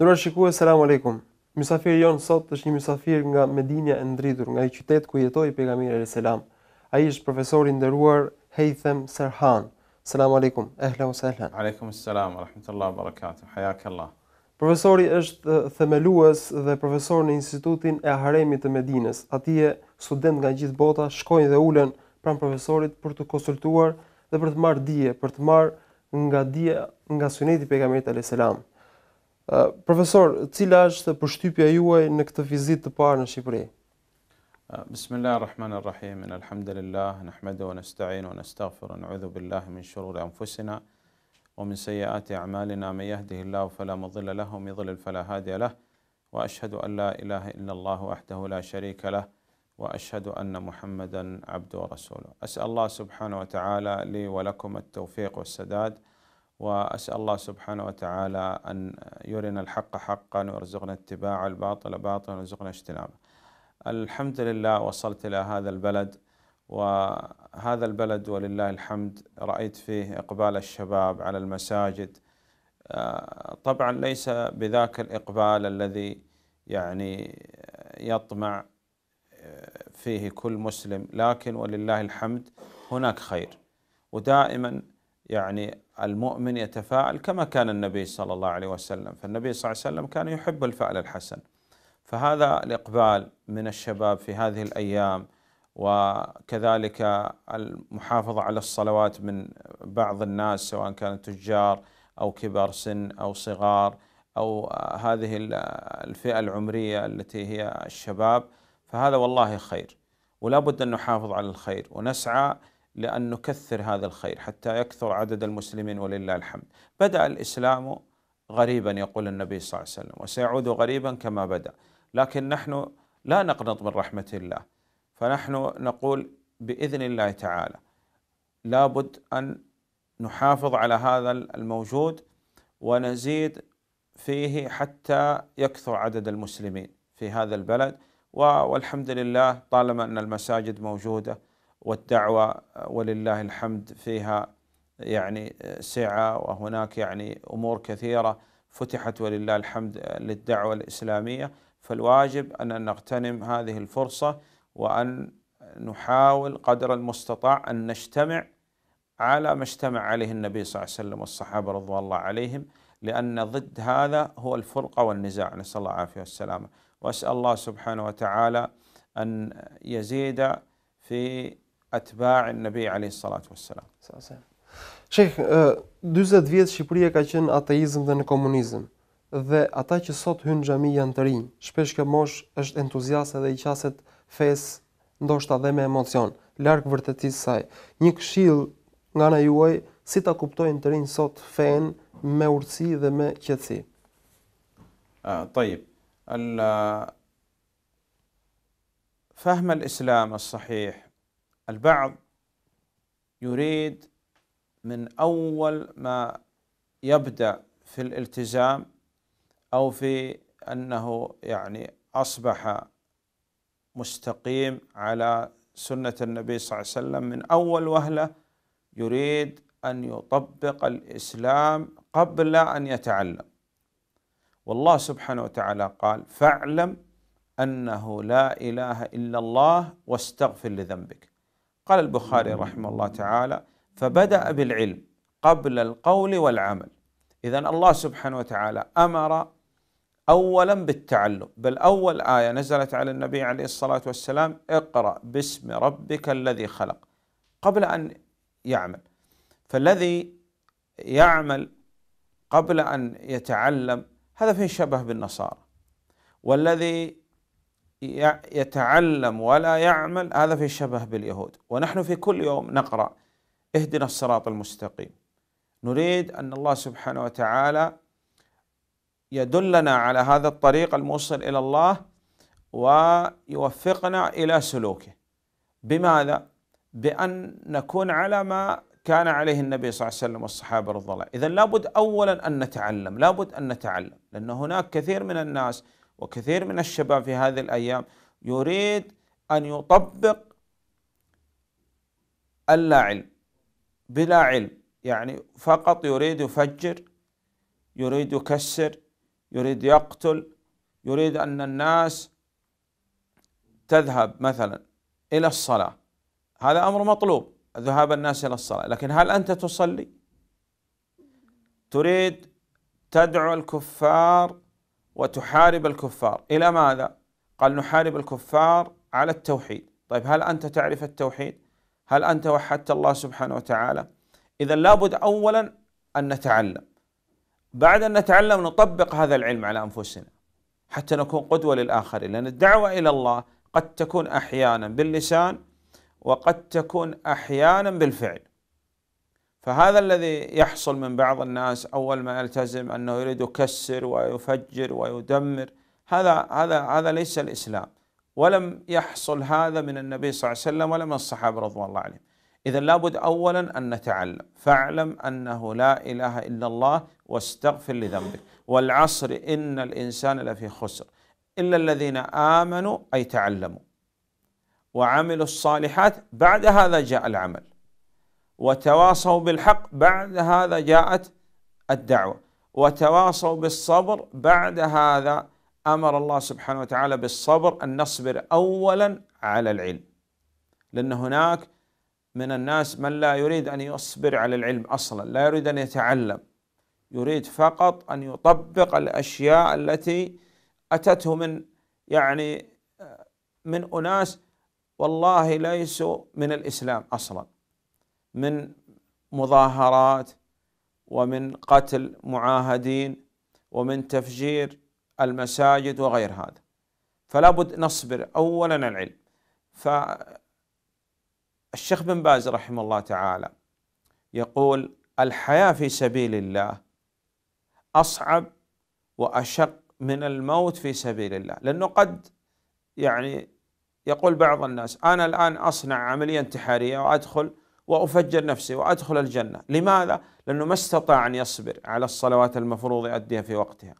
Ndërruar shikues, selam aleikum. Mysafiri jon sot është një mysafir nga Medinja e ndritur, nga ai qytet ku jetoi pejgamberi alayhis salam. Ai është profesor i nderuar Serhan. Selam aleikum. ehle wa sahla. Aleikum assalam wa rahmatullahi wa barakatuh. Hayyak Allah. Profesori është themelues dhe profesor në Institutin e Haremit të Medinës. Ati e student nga gjithë bota shkojnë dhe ulen pranë profesorit për të konsultuar dhe për të marrë dije, për të marrë nga dije nga suneti pejgamberit alayhis salam. profesor, cila është përshtypja juaj në këtë vizitë të parë në Shqipëri? Bismillah ar-Rahman ar-Rahim, in Alhamdulillah, në ahmedu, në nasta'inu në nastaghfiru në udhu billah, min shurur e anfusina o min sayyiati a'malina me jahdihi man yahdihillahu fala mudilla lahu mi dhilla yudlil fala hadiya lahu. Wa ashhadu an la ilaha illa Allah wahdahu la sharika lah, wa ashhadu anna Muhammadan abdu wa rasulu. As'al Allah subhanahu wa ta'ala li wa lakum at-tawfiq s sadad واسال الله سبحانه وتعالى ان يرنا الحق حقا ويرزقنا اتباعه الباطل باطلا ويرزقنا اجتنابه. الحمد لله وصلت الى هذا البلد وهذا البلد ولله الحمد رايت فيه اقبال الشباب على المساجد طبعا ليس بذاك الاقبال الذي يعني يطمع فيه كل مسلم لكن ولله الحمد هناك خير ودائما يعني المؤمن يتفاءل كما كان النبي صلى الله عليه وسلم فالنبي صلى الله عليه وسلم كان يحب الفعل الحسن فهذا الإقبال من الشباب في هذه الأيام وكذلك المحافظة على الصلوات من بعض الناس سواء كان تجار أو كبار سن أو صغار أو هذه الفئة العمرية التي هي الشباب فهذا والله خير ولا بد أن نحافظ على الخير ونسعى لأن نكثر هذا الخير حتى يكثر عدد المسلمين ولله الحمد بدأ الإسلام غريبا يقول النبي صلى الله عليه وسلم وسيعود غريبا كما بدأ لكن نحن لا نقنط من رحمة الله فنحن نقول بإذن الله تعالى لابد أن نحافظ على هذا الموجود ونزيد فيه حتى يكثر عدد المسلمين في هذا البلد والحمد لله طالما أن المساجد موجودة والدعوة ولله الحمد فيها يعني سعة وهناك يعني أمور كثيرة فتحت ولله الحمد للدعوة الإسلامية فالواجب أن نغتنم هذه الفرصة وأن نحاول قدر المستطاع أن نجتمع على ما اجتمع عليه النبي صلى الله عليه وسلم والصحابة رضوان الله عليهم لأن ضد هذا هو الفرقة والنزاع نسأل الله العافية والسلامة وأسأل الله سبحانه وتعالى أن يزيد في atba'in nabi alayhi salatu wassalam. Sheikh, 40 vjet Shqipëria ka qen ateizëm dhe në komunizëm dhe ata që sot hyn xhami janë të rinj. Shpesh kjo mosh është entuziast dhe i qaset fes ndoshta dhe me emocion, larg vërtetis së saj. Një këshill nga ana juaj si ta kuptojnë të rinjë sot fen me urtësi dhe me qetësi. Ah, Tajib, Al al-islam as-sahih البعض يريد من اول ما يبدا في الالتزام او في انه يعني اصبح مستقيم على سنه النبي صلى الله عليه وسلم من اول وهله يريد ان يطبق الاسلام قبل ان يتعلم والله سبحانه وتعالى قال فاعلم انه لا اله الا الله واستغفر لذنبك قال البخاري رحمه الله تعالى فبدأ بالعلم قبل القول والعمل إذا الله سبحانه وتعالى أمر أولا بالتعلم بل أول آية نزلت على النبي عليه الصلاة والسلام اقرأ باسم ربك الذي خلق قبل أن يعمل فالذي يعمل قبل أن يتعلم هذا فيه شبه بالنصارى والذي يتعلم ولا يعمل هذا في شبه باليهود ونحن في كل يوم نقرأ اهدنا الصراط المستقيم نريد أن الله سبحانه وتعالى يدلنا على هذا الطريق الموصل إلى الله ويوفقنا إلى سلوكه بماذا؟ بأن نكون على ما كان عليه النبي صلى الله عليه وسلم والصحابة رضي الله إذا لابد أولا أن نتعلم لابد أن نتعلم لأن هناك كثير من الناس وكثير من الشباب في هذه الايام يريد ان يطبق اللا علم بلا علم يعني فقط يريد يفجر يريد يكسر يريد يقتل يريد ان الناس تذهب مثلا الى الصلاه هذا امر مطلوب ذهاب الناس الى الصلاه لكن هل انت تصلي تريد تدعو الكفار وتحارب الكفار إلى ماذا؟ قال نحارب الكفار على التوحيد طيب هل أنت تعرف التوحيد؟ هل أنت وحدت الله سبحانه وتعالى؟ إذا لابد أولا أن نتعلم بعد أن نتعلم نطبق هذا العلم على أنفسنا حتى نكون قدوة للآخرين لأن الدعوة إلى الله قد تكون أحيانا باللسان وقد تكون أحيانا بالفعل فهذا الذي يحصل من بعض الناس اول ما يلتزم انه يريد يكسر ويفجر ويدمر هذا هذا هذا ليس الاسلام ولم يحصل هذا من النبي صلى الله عليه وسلم ولا من الصحابه رضوان الله عليهم اذا لابد اولا ان نتعلم فاعلم انه لا اله الا الله واستغفر لذنبك والعصر ان الانسان لفي خسر الا الذين امنوا اي تعلموا وعملوا الصالحات بعد هذا جاء العمل وتواصوا بالحق بعد هذا جاءت الدعوة وتواصوا بالصبر بعد هذا أمر الله سبحانه وتعالى بالصبر أن نصبر أولا على العلم لأن هناك من الناس من لا يريد أن يصبر على العلم أصلا لا يريد أن يتعلم يريد فقط أن يطبق الأشياء التي أتته من يعني آه، من أناس والله ليسوا من الإسلام أصلا من مظاهرات ومن قتل معاهدين ومن تفجير المساجد وغير هذا فلا بد نصبر اولا العلم فالشيخ بن باز رحمه الله تعالى يقول الحياه في سبيل الله اصعب واشق من الموت في سبيل الله لانه قد يعني يقول بعض الناس انا الان اصنع عمليه انتحاريه وادخل وافجر نفسي وادخل الجنه، لماذا؟ لانه ما استطاع ان يصبر على الصلوات المفروض يؤديها في وقتها،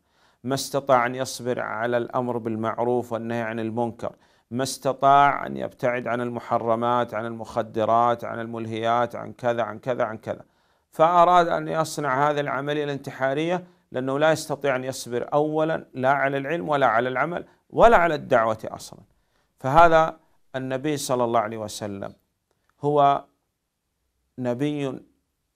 ما استطاع ان يصبر على الامر بالمعروف والنهي عن المنكر، ما استطاع ان يبتعد عن المحرمات، عن المخدرات، عن الملهيات، عن كذا عن كذا عن كذا. فاراد ان يصنع هذه العمليه الانتحاريه لانه لا يستطيع ان يصبر اولا لا على العلم ولا على العمل ولا على الدعوه اصلا. فهذا النبي صلى الله عليه وسلم هو نبي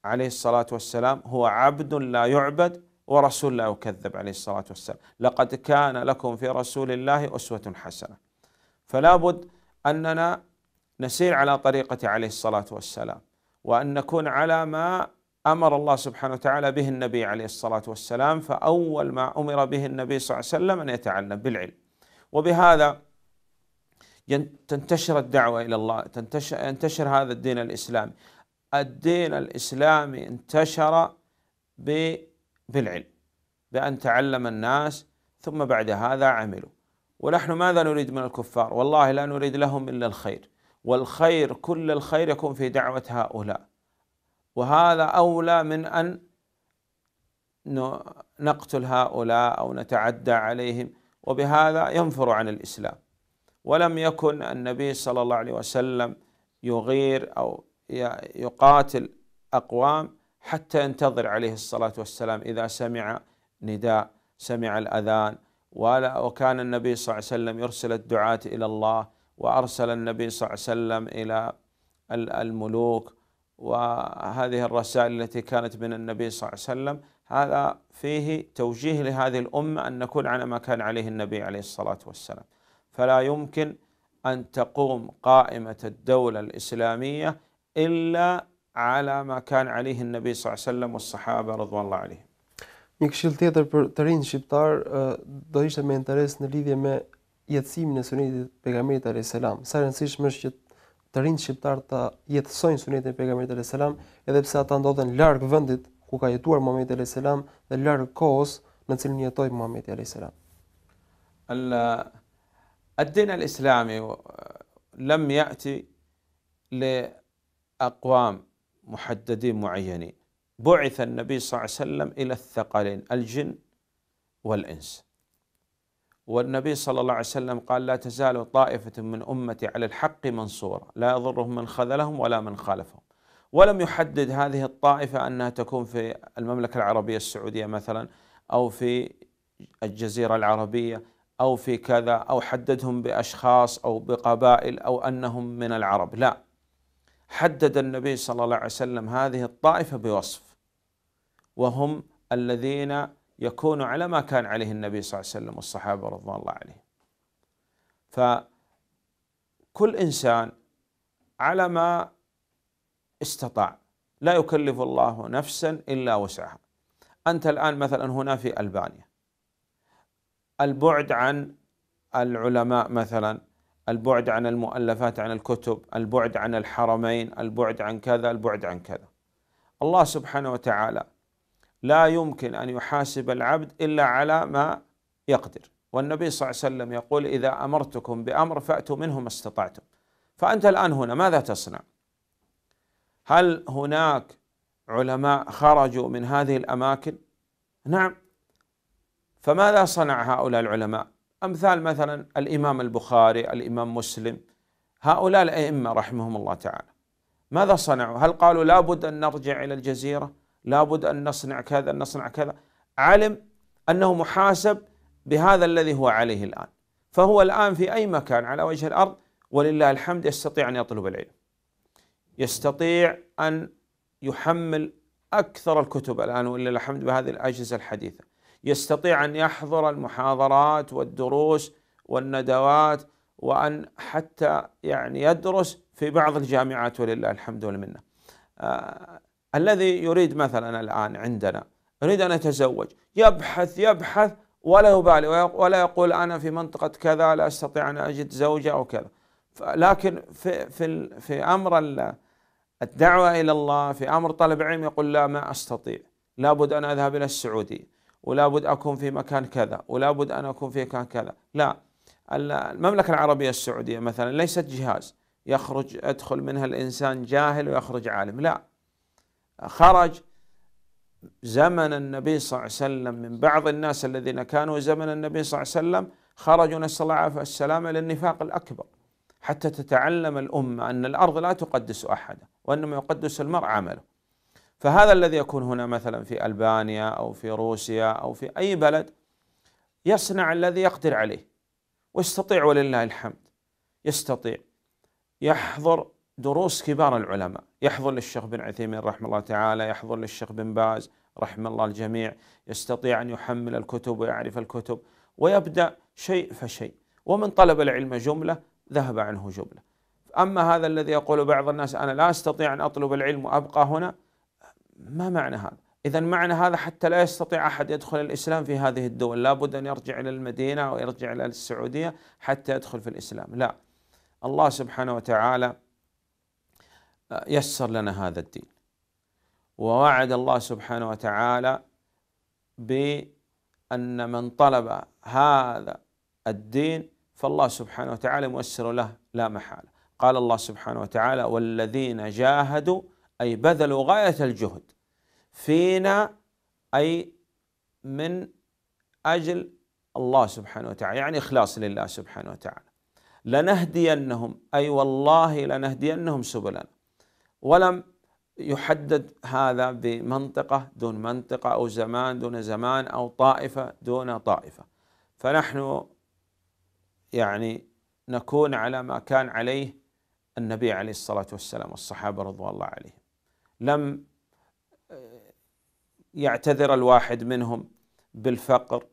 عليه الصلاة والسلام هو عبد لا يعبد ورسول لا يكذب عليه الصلاة والسلام لقد كان لكم في رسول الله أسوة حسنة فلا بد أننا نسير على طريقة عليه الصلاة والسلام وأن نكون على ما امر الله سبحانه وتعالى به النبي عليه الصلاه والسلام فاول ما امر به النبي صلى الله عليه وسلم ان يتعلم بالعلم وبهذا تنتشر الدعوه الى الله تنتشر, ينتشر هذا الدين الاسلامي الدين الإسلامي انتشر بالعلم بأن تعلم الناس ثم بعد هذا عملوا ونحن ماذا نريد من الكفار والله لا نريد لهم إلا الخير والخير كل الخير يكون في دعوة هؤلاء وهذا أولى من أن نقتل هؤلاء أو نتعدى عليهم وبهذا ينفر عن الإسلام ولم يكن النبي صلى الله عليه وسلم يغير أو يقاتل أقوام حتى ينتظر عليه الصلاة والسلام إذا سمع نداء سمع الأذان وكان النبي صلى الله عليه وسلم يرسل الدعاة إلى الله وأرسل النبي صلى الله عليه وسلم إلى الملوك وهذه الرسائل التي كانت من النبي صلى الله عليه وسلم هذا فيه توجيه لهذه الأمة أن نكون على ما كان عليه النبي عليه الصلاة والسلام فلا يمكن أن تقوم قائمة الدولة الإسلامية illa ala ma kan alihi an-nabi sallallahu alaihi wasallam was-sahaba radhiyallahu anhu. Një këshill tjetër për të rinë shqiptar do ishte me interes në lidhje me jetësimin e sunetit pejgamberit alayhis salam. Sa rëndësishmë është që të rinj shqiptar të jetësojnë sunetin e pejgamberit alayhis salam, edhe pse ata ndodhen larg vendit ku ka jetuar Muhamedi alayhis salam dhe larg kohës në cilën jetoi Muhamedi alayhis salam. Alla ad-din al-islami lam ya'ti li أقوام محددين معينين بعث النبي صلى الله عليه وسلم إلى الثقلين الجن والإنس والنبي صلى الله عليه وسلم قال لا تزال طائفة من أمتي على الحق منصورة لا يضرهم من خذلهم ولا من خالفهم ولم يحدد هذه الطائفة أنها تكون في المملكة العربية السعودية مثلا أو في الجزيرة العربية أو في كذا أو حددهم بأشخاص أو بقبائل أو أنهم من العرب لا حدد النبي صلى الله عليه وسلم هذه الطائفة بوصف وهم الذين يكون على ما كان عليه النبي صلى الله عليه وسلم والصحابة رضوان الله عليهم فكل إنسان على ما استطاع لا يكلف الله نفسا إلا وسعها أنت الآن مثلا هنا في ألبانيا البعد عن العلماء مثلا البعد عن المؤلفات عن الكتب البعد عن الحرمين البعد عن كذا البعد عن كذا الله سبحانه وتعالى لا يمكن ان يحاسب العبد الا على ما يقدر والنبي صلى الله عليه وسلم يقول اذا امرتكم بامر فاتوا منه ما استطعتم فانت الان هنا ماذا تصنع هل هناك علماء خرجوا من هذه الاماكن نعم فماذا صنع هؤلاء العلماء أمثال مثلا الإمام البخاري الإمام مسلم هؤلاء الأئمة رحمهم الله تعالى ماذا صنعوا هل قالوا لابد أن نرجع إلى الجزيرة لابد أن نصنع كذا أن نصنع كذا علم أنه محاسب بهذا الذي هو عليه الآن فهو الآن في أي مكان على وجه الأرض ولله الحمد يستطيع أن يطلب العلم يستطيع أن يحمل أكثر الكتب الآن ولله الحمد بهذه الأجهزة الحديثة يستطيع ان يحضر المحاضرات والدروس والندوات وان حتى يعني يدرس في بعض الجامعات ولله الحمد والمنه. آه الذي يريد مثلا الان عندنا يريد ان يتزوج يبحث يبحث ولا يبالي ولا يقول انا في منطقه كذا لا استطيع ان اجد زوجه او كذا. لكن في في في امر الدعوه الى الله في امر طلب علم يقول لا ما استطيع لابد ان اذهب الى السعوديه ولا بد أكون في مكان كذا ولا بد أن أكون في مكان كذا لا المملكة العربية السعودية مثلا ليست جهاز يخرج أدخل منها الإنسان جاهل ويخرج عالم لا خرج زمن النبي صلى الله عليه وسلم من بعض الناس الذين كانوا زمن النبي صلى الله عليه وسلم خرجوا نسأل الله العافية والسلامه للنفاق الأكبر حتى تتعلم الأمة أن الأرض لا تقدس أحدا وإنما يقدس المرء عمله فهذا الذي يكون هنا مثلا في ألبانيا أو في روسيا أو في أي بلد يصنع الذي يقدر عليه ويستطيع ولله الحمد يستطيع يحضر دروس كبار العلماء يحضر للشيخ بن عثيمين رحمه الله تعالى يحضر للشيخ بن باز رحمه الله الجميع يستطيع أن يحمل الكتب ويعرف الكتب ويبدأ شيء فشيء ومن طلب العلم جملة ذهب عنه جملة أما هذا الذي يقول بعض الناس أنا لا أستطيع أن أطلب العلم وأبقى هنا ما معنى هذا إذا معنى هذا حتى لا يستطيع أحد يدخل الإسلام في هذه الدول لابد أن يرجع إلى المدينة أو يرجع إلى السعودية حتى يدخل في الإسلام لا الله سبحانه وتعالى آه، يسر لنا هذا الدين ووعد الله سبحانه وتعالى بأن من طلب هذا الدين فالله سبحانه وتعالى ميسر له لا محالة قال الله سبحانه وتعالى والذين جاهدوا أي بذلوا غاية الجهد فينا أي من أجل الله سبحانه وتعالى يعني إخلاص لله سبحانه وتعالى لنهدينهم أي والله لنهدينهم سبلنا ولم يحدد هذا بمنطقة دون منطقة أو زمان دون زمان أو طائفة دون طائفة فنحن يعني نكون على ما كان عليه النبي عليه الصلاة والسلام والصحابة رضوان الله عليهم لم آه، يعتذر الواحد منهم بالفقر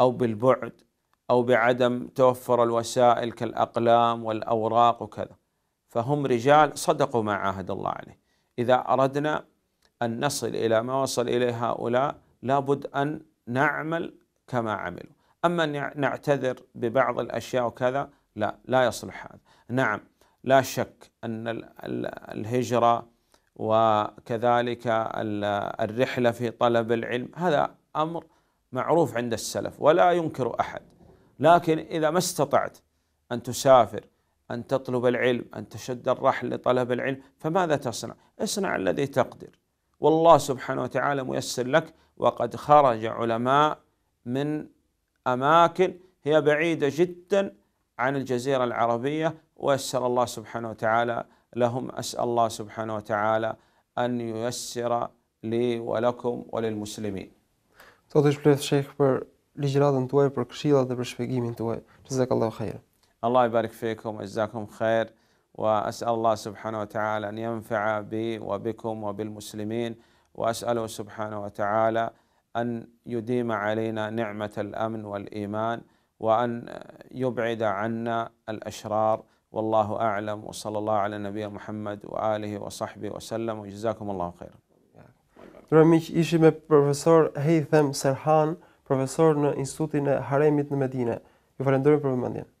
او بالبعد او بعدم توفر الوسائل كالاقلام والاوراق وكذا فهم رجال صدقوا ما عاهد الله عليه اذا اردنا ان نصل الى ما وصل اليه هؤلاء لابد ان نعمل كما عملوا اما ان نعتذر ببعض الاشياء وكذا لا لا يصلح هذا نعم لا شك ان الهجره وكذلك الرحله في طلب العلم هذا امر معروف عند السلف ولا ينكر احد لكن اذا ما استطعت ان تسافر ان تطلب العلم ان تشد الرحل لطلب العلم فماذا تصنع؟ اصنع الذي تقدر والله سبحانه وتعالى ميسر لك وقد خرج علماء من اماكن هي بعيده جدا عن الجزيره العربيه ويسر الله سبحانه وتعالى لهم أسأل الله سبحانه وتعالى أن ييسر لي ولكم وللمسلمين Thotë shpëlef shekë për ligjëratën tuaj, për këshillat dhe për shpjegimin tuaj. Jazakallahu khairan. Allah يبارك فيكم وجزاكم خير وأسأل الله سبحانه وتعالى أن ينفع بي وبكم وبالمسلمين وأسأله سبحانه وتعالى أن يديم علينا نعمة الأمن والإيمان وأن يبعد عنا الأشرار Wallahu a'lam wa sallallahu ala nabiyyi Muhammad wa alihi wa sahbihi wa sallam wa Allahu khaira. Do mi ishim me profesor Heythem Serhan, profesor në Institutin e Haremit në Medinë. Ju falenderoj për vëmendjen.